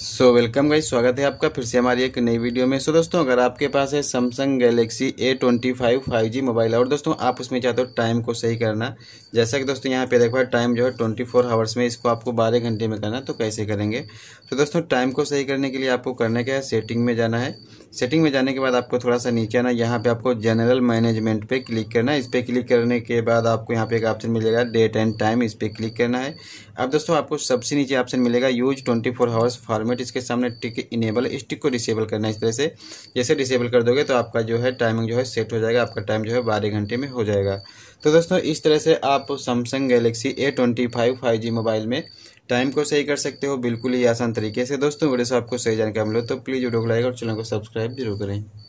so welcome guys स्वागत है आपका फिर से हमारी एक नई वीडियो में सो so, दोस्तों अगर आपके पास है Samsung Galaxy A twenty five five G mobile और दोस्तों आप उसमें चाहते हो टाइम को सही करना जैसा कि दोस्तों यहाँ पे देखो टाइम जो है ट्वेंटी फोर हावर्स में इसको आपको बारह घंटे में करना तो कैसे करेंगे तो दोस्तों टाइम को सही करने के लिए आपको करने क्या है सेटिंग में जाना है सेटिंग में जाने के बाद आपको थोड़ा सा नीचे आना यहाँ पे आपको जनरल मैनेजमेंट पे क्लिक करना है इस पर क्लिक करने के बाद आपको यहाँ पे एक ऑप्शन मिलेगा डेट एंड टाइम इस पर क्लिक करना है अब दोस्तों आपको सबसे नीचे ऑप्शन मिलेगा use twenty four hours format इसके सामने टिक इनेबल इस टिक को डिसेबल करना है इस तरह से जैसे डिसेबल कर दोगे तो आपका जो है टाइमिंग जो है सेट हो जाएगा आपका टाइम जो है बारह घंटे में हो जाएगा तो दोस्तों इस तरह से आप Samsung Galaxy A twenty five five G mobile में टाइम को सही कर सकते हो बिल्कुल ही आसान तरीके से दोस्तों वीडियो से आपको सही जानकारी मिले तो प्लीज़ वीडियो को लाइक और चैनल को सब्सक्राइब जरूर करें